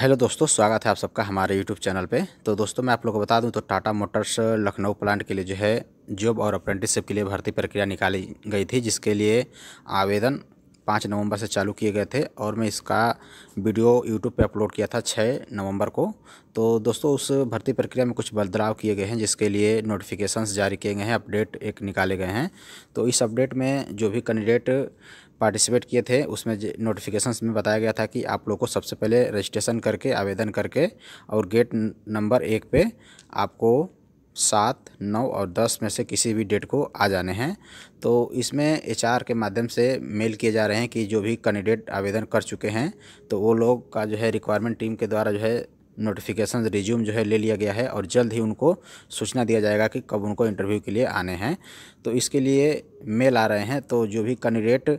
hello दोस्तों स्वागत है आप सबका हमारे यूट्यूब चैनल पे तो दोस्तों मैं आप लोगों को बता दूं तो टाटा मोटर्स लखनऊ प्लांट के लिए जो है जॉब और अप्रेंटिसशिप के लिए भर्ती प्रक्रिया निकाली गई थी जिसके लिए आवेदन पाँच नवंबर से चालू किए गए थे और मैं इसका वीडियो यूट्यूब पे अपलोड किया था छः नवंबर को तो दोस्तों उस भर्ती प्रक्रिया में कुछ बदलाव किए गए हैं जिसके लिए नोटिफिकेशंस जारी किए गए हैं अपडेट एक निकाले गए हैं तो इस अपडेट में जो भी कैंडिडेट पार्टिसिपेट किए थे उसमें नोटिफिकेशन में बताया गया था कि आप लोग को सबसे पहले रजिस्ट्रेशन करके आवेदन करके और गेट नंबर एक पे आपको सात नौ और दस में से किसी भी डेट को आ जाने हैं तो इसमें एचआर के माध्यम से मेल किए जा रहे हैं कि जो भी कैंडिडेट आवेदन कर चुके हैं तो वो लोग का जो है रिक्वायरमेंट टीम के द्वारा जो है नोटिफिकेशन रिज्यूम जो है ले लिया गया है और जल्द ही उनको सूचना दिया जाएगा कि कब उनको इंटरव्यू के लिए आने हैं तो इसके लिए मेल आ रहे हैं तो जो भी कैंडिडेट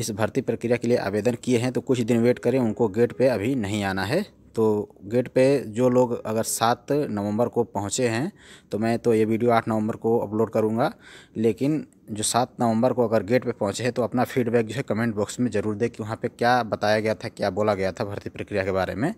इस भर्ती प्रक्रिया के लिए आवेदन किए हैं तो कुछ दिन वेट करें उनको गेट पे अभी नहीं आना है तो गेट पे जो लोग अगर सात नवंबर को पहुंचे हैं तो मैं तो ये वीडियो आठ नवंबर को अपलोड करूंगा लेकिन जो सात नवंबर को अगर गेट पे पहुंचे हैं तो अपना फीडबैक जो है कमेंट बॉक्स में ज़रूर दें कि वहाँ पे क्या बताया गया था क्या बोला गया था भर्ती प्रक्रिया के बारे में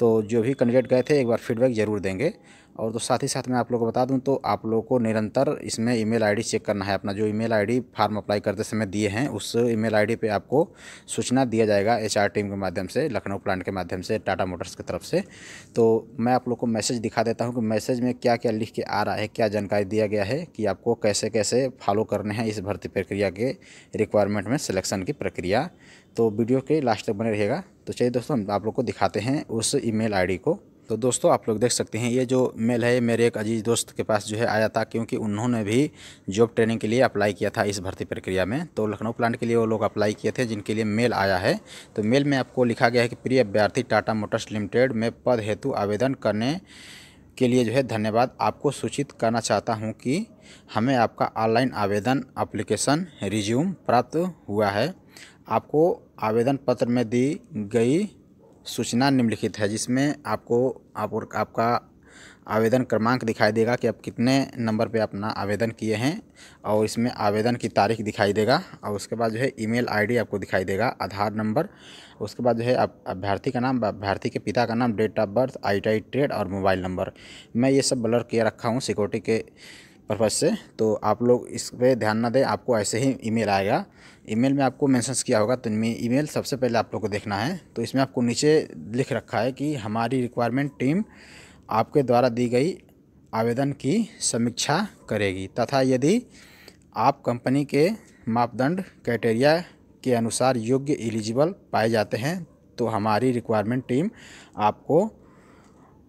तो जो भी कैंडिडेट गए थे एक बार फीडबैक ज़रूर देंगे और तो साथ ही साथ मैं आप लोग को बता दूं तो आप लोगों को निरंतर इसमें ईमेल आईडी चेक करना है अपना जो ईमेल आईडी फॉर्म अप्लाई करते समय दिए हैं उस ईमेल आईडी पे आपको सूचना दिया जाएगा एचआर टीम के माध्यम से लखनऊ प्लांट के माध्यम से टाटा मोटर्स की तरफ से तो मैं आप लोग को मैसेज दिखा देता हूँ कि मैसेज में क्या क्या लिख के आ रहा है क्या जानकारी दिया गया है कि आपको कैसे कैसे फॉलो करने हैं इस भर्ती प्रक्रिया के रिक्वायरमेंट में सिलेक्शन की प्रक्रिया तो वीडियो के लास्ट तक बने रहेगा तो चलिए दोस्तों आप लोग को दिखाते हैं उस ईमेल आईडी को तो दोस्तों आप लोग देख सकते हैं ये जो मेल है मेरे एक अजीज़ दोस्त के पास जो है आया था क्योंकि उन्होंने भी जॉब ट्रेनिंग के लिए अप्लाई किया था इस भर्ती प्रक्रिया में तो लखनऊ प्लांट के लिए वो लोग अप्लाई किए थे जिनके लिए मेल आया है तो मेल में आपको लिखा गया है कि प्रिय अभ्यर्थी टाटा मोटर्स लिमिटेड में पद हेतु आवेदन करने के लिए जो है धन्यवाद आपको सूचित करना चाहता हूँ कि हमें आपका ऑनलाइन आवेदन अप्लीकेशन रिज्यूम प्राप्त हुआ है आपको आवेदन पत्र में दी गई सूचना निम्नलिखित है जिसमें आपको आप और आपका आवेदन क्रमांक दिखाई देगा कि आप कितने नंबर पे अपना आवेदन किए हैं और इसमें आवेदन की तारीख दिखाई देगा और उसके बाद जो है ईमेल आईडी आपको दिखाई देगा आधार नंबर उसके बाद जो है आप अभ्यर्थी का नाम अभ्यर्थी के पिता का नाम डेट ऑफ बर्थ आई ट्रेड और मोबाइल नंबर मैं ये सब ब्लर किया रखा हूँ सिक्योरिटी के पर्पज़ से तो आप लोग इस पर ध्यान ना दें आपको ऐसे ही ईमेल आएगा ईमेल में आपको मैंसन्स किया होगा तो इनमें ईमेल सबसे पहले आप लोग को देखना है तो इसमें आपको नीचे लिख रखा है कि हमारी रिक्वायरमेंट टीम आपके द्वारा दी गई आवेदन की समीक्षा करेगी तथा यदि आप कंपनी के मापदंड क्राइटेरिया के अनुसार योग्य एलिजिबल पाए जाते हैं तो हमारी रिक्वायरमेंट टीम आपको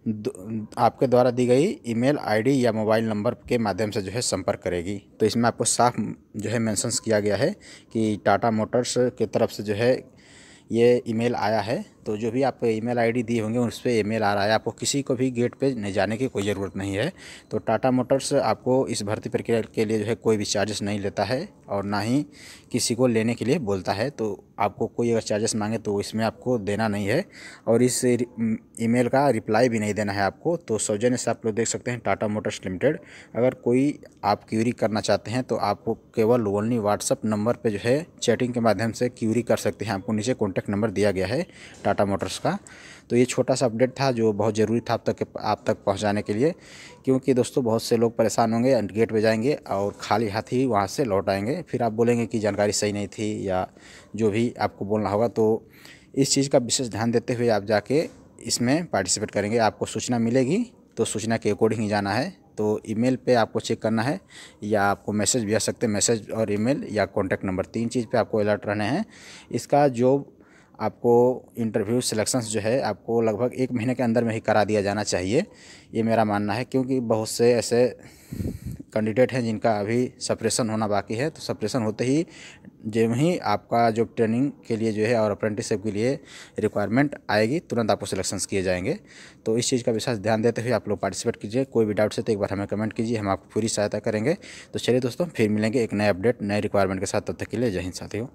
आपके द्वारा दी गई ईमेल आईडी या मोबाइल नंबर के माध्यम से जो है संपर्क करेगी तो इसमें आपको साफ जो है मेंशंस किया गया है कि टाटा मोटर्स के तरफ से जो है ये ईमेल आया है तो जो भी आप ईमेल आईडी दिए होंगे उस पर ईमेल आ रहा है आपको किसी को भी गेट पे नहीं जाने की कोई ज़रूरत नहीं है तो टाटा मोटर्स आपको इस भर्ती प्रक्रिया के लिए जो है कोई भी चार्जेस नहीं लेता है और ना ही किसी को लेने के लिए बोलता है तो आपको कोई अगर चार्जेस मांगे तो इसमें आपको देना नहीं है और इस ईमेल का रिप्लाई भी नहीं देना है आपको तो सौजन्य से आप लोग देख सकते हैं टाटा मोटर्स लिमिटेड अगर कोई आप क्यूरी करना चाहते हैं तो आपको केवल ओनली व्हाट्सअप नंबर पर जो है चैटिंग के माध्यम से क्यूरी कर सकते हैं आपको नीचे कॉन्टैक्ट नंबर दिया गया है टाटा मोटर्स का तो ये छोटा सा अपडेट था जो बहुत ज़रूरी था आप तक आप तक पहुँचाने के लिए क्योंकि दोस्तों बहुत से लोग परेशान होंगे गेट पे जाएंगे और खाली हाथ ही वहाँ से लौट आएंगे फिर आप बोलेंगे कि जानकारी सही नहीं थी या जो भी आपको बोलना होगा तो इस चीज़ का विशेष ध्यान देते हुए आप जाके इसमें पार्टिसिपेट करेंगे आपको सूचना मिलेगी तो सूचना के अकॉर्डिंग ही जाना है तो ईमेल पे आपको चेक करना है या आपको मैसेज भेज सकते हैं मैसेज और ईमेल या कॉन्टैक्ट नंबर तीन चीज़ पे आपको अलर्ट रहने हैं इसका जॉब आपको इंटरव्यू सिलेक्शंस जो है आपको लगभग एक महीने के अंदर में ही करा दिया जाना चाहिए ये मेरा मानना है क्योंकि बहुत से ऐसे कैंडिडेट हैं जिनका अभी सप्रेशन होना बाकी है तो सप्रेशन होते ही जो ही आपका जो ट्रेनिंग के लिए जो है और अप्रेंटिसशिप के लिए रिक्वायरमेंट आएगी तुरंत आपको सिलेक्शंस किए जाएंगे तो इस चीज़ का विशेष ध्यान देते हुए आप लोग पार्टिसिपेट कीजिए कोई भी डाउट से तो एक बार हमें कमेंट कीजिए हम आपको पूरी सहायता करेंगे तो चलिए दोस्तों फिर मिलेंगे एक नए अपडेट नए रिक्वायरमेंट के साथ तब तक के लिए जय हिंद साथियों